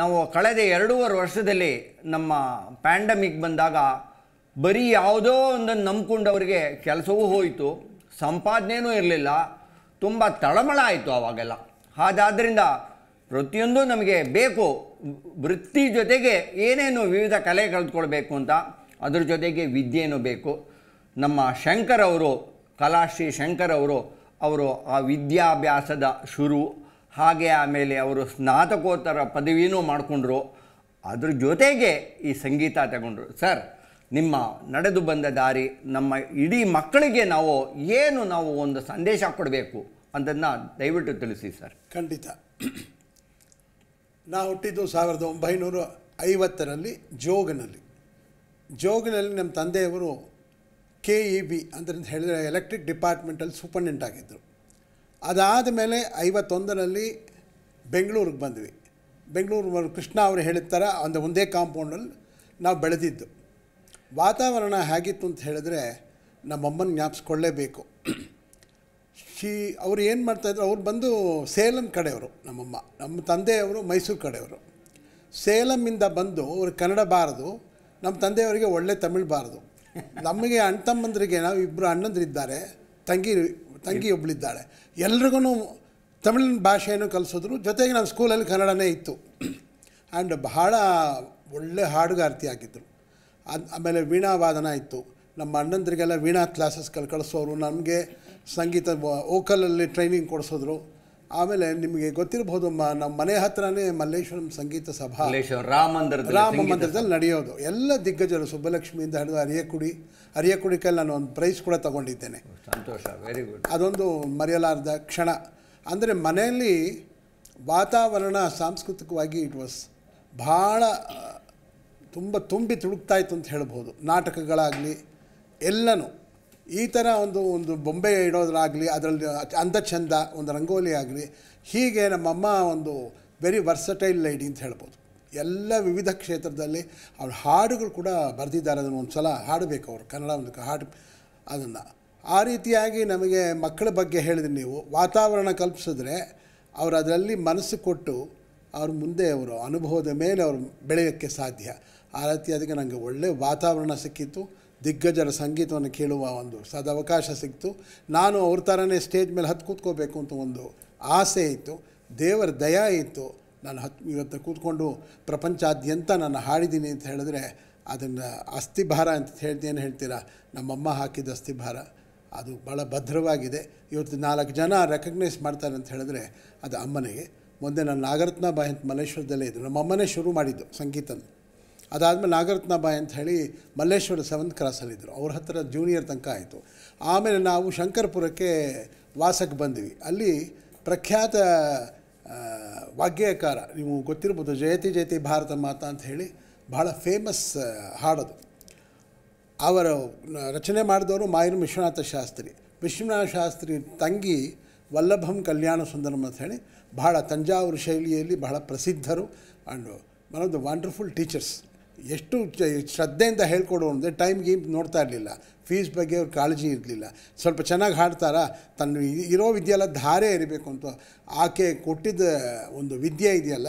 ನಾವು ಕಳೆದ ಎರಡೂವರೆ ವರ್ಷದಲ್ಲಿ ನಮ್ಮ ಪ್ಯಾಂಡಮಿಕ್ ಬಂದಾಗ ಬರೀ ಯಾವುದೋ ಒಂದನ್ನು ನಂಬ್ಕೊಂಡವರಿಗೆ ಕೆಲಸವೂ ಹೋಯಿತು ಸಂಪಾದನೆಯೂ ಇರಲಿಲ್ಲ ತುಂಬ ತಳಮಳ ಆಯಿತು ಆವಾಗೆಲ್ಲ ಹಾಗಾದ್ದರಿಂದ ಪ್ರತಿಯೊಂದು ನಮಗೆ ಬೇಕು ವೃತ್ತಿ ಜೊತೆಗೆ ಏನೇನು ವಿವಿಧ ಕಲೆ ಕಳೆದುಕೊಳ್ಬೇಕು ಅಂತ ಅದ್ರ ಜೊತೆಗೆ ವಿದ್ಯೆಯೂ ಬೇಕು ನಮ್ಮ ಶಂಕರ್ ಅವರು ಕಲಾಶ್ರೀ ಶಂಕರ್ ಅವರು ಅವರು ಆ ವಿದ್ಯಾಭ್ಯಾಸದ ಶುರು ಹಾಗೆ ಆಮೇಲೆ ಅವರು ಸ್ನಾತಕೋತ್ತರ ಪದವಿನೂ ಮಾಡಿಕೊಂಡ್ರು ಅದ್ರ ಜೊತೆಗೆ ಈ ಸಂಗೀತ ತಗೊಂಡ್ರು ಸರ್ ನಿಮ್ಮ ನಡೆದು ಬಂದ ದಾರಿ ನಮ್ಮ ಇಡೀ ಮಕ್ಕಳಿಗೆ ನಾವು ಏನು ನಾವು ಒಂದು ಸಂದೇಶ ಕೊಡಬೇಕು ಅಂತದನ್ನು ದಯವಿಟ್ಟು ತಿಳಿಸಿ ಸರ್ ಖಂಡಿತ ನಾ ಹುಟ್ಟಿದ್ದು ಸಾವಿರದ ಒಂಬೈನೂರ ಐವತ್ತರಲ್ಲಿ ಜೋಗನಲ್ಲಿ ಜೋಗನಲ್ಲಿ ನಮ್ಮ ತಂದೆಯವರು ಕೆ ಇ ಬಿ ಅಂತ ಹೇಳಿದರೆ ಎಲೆಕ್ಟ್ರಿಕ್ ಡಿಪಾರ್ಟ್ಮೆಂಟಲ್ಲಿ ಸೂಪರ್ಡೆಂಟ್ ಆಗಿದ್ದರು ಅದಾದ ಮೇಲೆ ಐವತ್ತೊಂದರಲ್ಲಿ ಬೆಂಗಳೂರಿಗೆ ಬಂದ್ವಿ ಬೆಂಗಳೂರು ಕೃಷ್ಣ ಅವರು ಹೇಳಿದ ಅಂದರೆ ಒಂದು ಒಂದೇ ಕಾಂಪೌಂಡಲ್ಲಿ ನಾವು ಬೆಳೆದಿದ್ದು ವಾತಾವರಣ ಹೇಗಿತ್ತು ಅಂತ ಹೇಳಿದ್ರೆ ನಮ್ಮಮ್ಮನ ಜ್ಞಾಪಿಸ್ಕೊಳ್ಳೇಬೇಕು ಶಿ ಅವರು ಏನು ಮಾಡ್ತಾಯಿದ್ರು ಅವ್ರು ಬಂದು ಸೇಲಂ ಕಡೆಯವರು ನಮ್ಮಮ್ಮ ನಮ್ಮ ತಂದೆಯವರು ಮೈಸೂರು ಕಡೆಯವರು ಸೇಲಮ್ಮಿಂದ ಬಂದು ಅವರು ಕನ್ನಡ ಬಾರದು ನಮ್ಮ ತಂದೆಯವರಿಗೆ ಒಳ್ಳೆ ತಮಿಳು ಬಾರದು ನಮಗೆ ಅಣ್ಣ ತಮ್ಮಂದ್ರಿಗೆ ನಾವು ಇಬ್ಬರು ಅಣ್ಣಂದ್ರಿದ್ದಾರೆ ತಂಗಿ ತಂಗಿ ಒಬ್ಬಳಿದ್ದಾಳೆ ಎಲ್ರಿಗೂ ತಮಿಳ್ ಭಾಷೆಯನ್ನು ಕಲಿಸಿದ್ರು ಜೊತೆಗೆ ನಮ್ಮ ಸ್ಕೂಲಲ್ಲಿ ಕನ್ನಡನೇ ಇತ್ತು ಆ್ಯಂಡ್ ಬಹಳ ಒಳ್ಳೆ ಹಾಡುಗಾರ್ತಿ ಆಗಿದ್ದರು ಅದು ಆಮೇಲೆ ವೀಣಾ ವಾದನ ಇತ್ತು ನಮ್ಮ ಅಣ್ಣಂದ್ರಿಗೆಲ್ಲ ವೀಣಾ ಕಲ್ ಕಳಿಸೋರು ನಮಗೆ ಸಂಗೀತ ವೋಕಲಲ್ಲಿ ಟ್ರೈನಿಂಗ್ ಕೊಡಿಸೋದ್ರು ಆಮೇಲೆ ನಿಮಗೆ ಗೊತ್ತಿರಬಹುದು ನಮ್ಮ ಮನೆ ಹತ್ರನೇ ಮಲ್ಲೇಶ್ವರಂ ಸಂಗೀತ ಸಭಾ ರಾಮ ಮಂದಿರದಲ್ಲಿ ನಡೆಯೋದು ಎಲ್ಲ ದಿಗ್ಗಜರು ಸುಬ್ಬಲಕ್ಷ್ಮಿಯಿಂದ ಹಿಡಿದು ಅರಿಯಕುಡಿ ಅರಿಯಕುಡಿ ಕೈಲಿ ನಾನು ಒಂದು ಪ್ರೈಸ್ ಕೂಡ ತಗೊಂಡಿದ್ದೇನೆ ಸಂತೋಷ ವೆರಿ ಗುಡ್ ಅದೊಂದು ಮರೆಯಲಾರದ ಕ್ಷಣ ಅಂದರೆ ಮನೆಯಲ್ಲಿ ವಾತಾವರಣ ಸಾಂಸ್ಕೃತಿಕವಾಗಿ ಇಟ್ ವಾಸ್ ಭಾಳ ತುಂಬ ತುಂಬಿ ತುಳುಕ್ತಾ ಇತ್ತು ಅಂತ ಹೇಳ್ಬೋದು ನಾಟಕಗಳಾಗಲಿ ಎಲ್ಲನೂ ಈ ಥರ ಒಂದು ಒಂದು ಬೊಂಬೆ ಇಡೋದ್ರಾಗಲಿ ಅದರಲ್ಲಿ ಅಂದ ಚಂದ ಒಂದು ರಂಗೋಲಿ ಆಗಲಿ ಹೀಗೆ ನಮ್ಮಮ್ಮ ಒಂದು ವೆರಿ ವರ್ಸಟೈಲ್ ಲೈಡಿ ಅಂತ ಹೇಳ್ಬೋದು ಎಲ್ಲ ವಿವಿಧ ಕ್ಷೇತ್ರದಲ್ಲಿ ಅವ್ರ ಹಾಡುಗಳು ಕೂಡ ಬರೆದಿದ್ದಾರೆ ಅದನ್ನು ಒಂದು ಸಲ ಹಾಡಬೇಕು ಅವರು ಕನ್ನಡ ಒಂದು ಹಾಡು ಅದನ್ನು ಆ ರೀತಿಯಾಗಿ ನಮಗೆ ಮಕ್ಕಳ ಬಗ್ಗೆ ಹೇಳಿದ್ರೆ ನೀವು ವಾತಾವರಣ ಕಲ್ಪಿಸಿದ್ರೆ ಅವರು ಅದರಲ್ಲಿ ಮನಸ್ಸು ಕೊಟ್ಟು ಅವ್ರ ಮುಂದೆ ಅವರು ಅನುಭವದ ಮೇಲೆ ಅವರು ಬೆಳೆಯೋಕ್ಕೆ ಸಾಧ್ಯ ಆ ರೀತಿ ಅದಕ್ಕೆ ನನಗೆ ಒಳ್ಳೆಯ ವಾತಾವರಣ ಸಿಕ್ಕಿತ್ತು ದಿಗ್ಗಜರ ಸಂಗೀತವನ್ನು ಕೇಳುವ ಒಂದು ಸದವಕಾಶ ಸಿಕ್ತು ನಾನು ಅವ್ರ ಥರನೇ ಸ್ಟೇಜ್ ಮೇಲೆ ಹತ್ತು ಕೂತ್ಕೋಬೇಕು ಅಂತ ಒಂದು ಆಸೆ ಇತ್ತು ದೇವರ ದಯ ಇತ್ತು ನಾನು ಹತ್ತು ಇವತ್ತು ಕೂತ್ಕೊಂಡು ಪ್ರಪಂಚಾದ್ಯಂತ ನಾನು ಹಾಡಿದ್ದೀನಿ ಅಂತ ಹೇಳಿದ್ರೆ ಅದನ್ನು ಅಸ್ಥಿಭಾರ ಅಂತ ಏನು ಹೇಳ್ತೀರಾ ನಮ್ಮಮ್ಮ ಹಾಕಿದ ಅಸ್ಥಿಭಾರ ಅದು ಭಾಳ ಭದ್ರವಾಗಿದೆ ಇವತ್ತು ನಾಲ್ಕು ಜನ ರೆಕಗ್ನೈಸ್ ಮಾಡ್ತಾರೆ ಅಂತ ಹೇಳಿದ್ರೆ ಅದು ಅಮ್ಮನಿಗೆ ಮುಂದೆ ನಾನು ನಾಗರತ್ನ ಬಾಯಿ ಅಂತ ಮಲೇಶ್ವರದಲ್ಲೇ ಇದ್ದರು ನಮ್ಮಮ್ಮನೇ ಶುರು ಮಾಡಿದ್ದು ಸಂಗೀತ ಅದಾದಮೇಲೆ ಬಾಯ್ ಅಂತ ಹೇಳಿ ಮಲ್ಲೇಶ್ವರ ಸೆವೆಂತ್ ಕ್ರಾಸಲ್ಲಿದ್ದರು ಅವ್ರ ಹತ್ರ ಜೂನಿಯರ್ ತನಕ ಆಯಿತು ಆಮೇಲೆ ನಾವು ಶಂಕರ್ಪುರಕ್ಕೆ ವಾಸಕ್ಕೆ ಬಂದ್ವಿ ಅಲ್ಲಿ ಪ್ರಖ್ಯಾತ ವಾಗ್ಯಕಾರ ನೀವು ಗೊತ್ತಿರ್ಬೋದು ಜಯತಿ ಜಯತಿ ಭಾರತ ಮಾತ ಅಂತ ಹೇಳಿ ಭಾಳ ಫೇಮಸ್ ಹಾಡೋದು ಅವರ ರಚನೆ ಮಾಡಿದವರು ಮಾಯೂರು ವಿಶ್ವನಾಥ ಶಾಸ್ತ್ರಿ ವಿಶ್ವನಾಥ ಶಾಸ್ತ್ರಿ ತಂಗಿ ವಲ್ಲಭಂ ಕಲ್ಯಾಣ ಸುಂದರಂ ಅಂತ ಹೇಳಿ ಬಹಳ ತಂಜಾವೂರು ಶೈಲಿಯಲ್ಲಿ ಬಹಳ ಪ್ರಸಿದ್ಧರು and one of the wonderful teachers ಎಷ್ಟು ಶ್ರದ್ಧೆಯಿಂದ ಹೇಳ್ಕೊಡು ಅಂದರೆ ಟೈಮ್ ಗೀಮ್ ನೋಡ್ತಾ ಇರಲಿಲ್ಲ ಫೀಸ್ ಬಗ್ಗೆ ಅವ್ರ ಕಾಳಜಿ ಇರಲಿಲ್ಲ ಸ್ವಲ್ಪ ಚೆನ್ನಾಗಿ ಹಾಡ್ತಾರ ತನ್ನ ಇರೋ ವಿದ್ಯೆಲ್ಲ ಧಾರೆ ಇರಬೇಕು ಅಂತ ಆಕೆ ಕೊಟ್ಟಿದ್ದ ಒಂದು ವಿದ್ಯೆ ಇದೆಯಲ್ಲ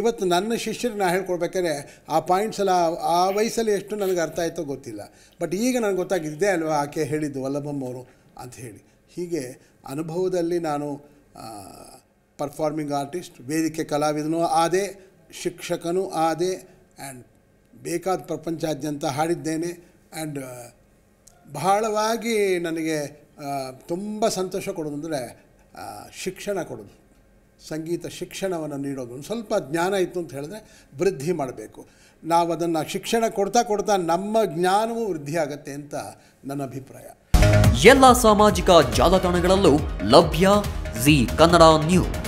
ಇವತ್ತು ನನ್ನ ಶಿಷ್ಯರಿಗೆ ನಾನು ಹೇಳ್ಕೊಡ್ಬೇಕಾದ್ರೆ ಆ ಪಾಯಿಂಟ್ಸ್ ಎಲ್ಲ ಆ ವಯಸ್ಸಲ್ಲಿ ಎಷ್ಟು ನನಗೆ ಅರ್ಥ ಆಯಿತೋ ಗೊತ್ತಿಲ್ಲ ಬಟ್ ಈಗ ನನಗೆ ಗೊತ್ತಾಗಿದ್ದೆ ಅಲ್ವಾ ಆಕೆ ಹೇಳಿದ್ದು ಅವರು ಅಂತ ಹೇಳಿ ಹೀಗೆ ಅನುಭವದಲ್ಲಿ ನಾನು ಪರ್ಫಾರ್ಮಿಂಗ್ ಆರ್ಟಿಸ್ಟ್ ವೇದಿಕೆ ಕಲಾವಿದನೂ ಆದೇ ಶಿಕ್ಷಕನೂ ಆದೇ ಆ್ಯಂಡ್ ಬೇಕಾದ ಪ್ರಪಂಚಾದ್ಯಂತ ಹಾಡಿದ್ದೇನೆ ಆ್ಯಂಡ್ uh, ಬಹಳವಾಗಿ ನನಗೆ ತುಂಬ ಸಂತೋಷ ಕೊಡೋದು ಅಂದರೆ ಶಿಕ್ಷಣ ಕೊಡೋದು ಸಂಗೀತ ಶಿಕ್ಷಣವನ್ನು ನೀಡೋದು ಒಂದು ಸ್ವಲ್ಪ ಜ್ಞಾನ ಇತ್ತು ಅಂತ ಹೇಳಿದ್ರೆ ವೃದ್ಧಿ ಮಾಡಬೇಕು ನಾವು ಅದನ್ನು ಶಿಕ್ಷಣ ಕೊಡ್ತಾ ಕೊಡ್ತಾ ನಮ್ಮ ಜ್ಞಾನವೂ ವೃದ್ಧಿ ಅಂತ ನನ್ನ ಅಭಿಪ್ರಾಯ ಎಲ್ಲ ಸಾಮಾಜಿಕ ಜಾಲತಾಣಗಳಲ್ಲೂ ಲಭ್ಯ ಜಿ ಕನ್ನಡ ನ್ಯೂಸ್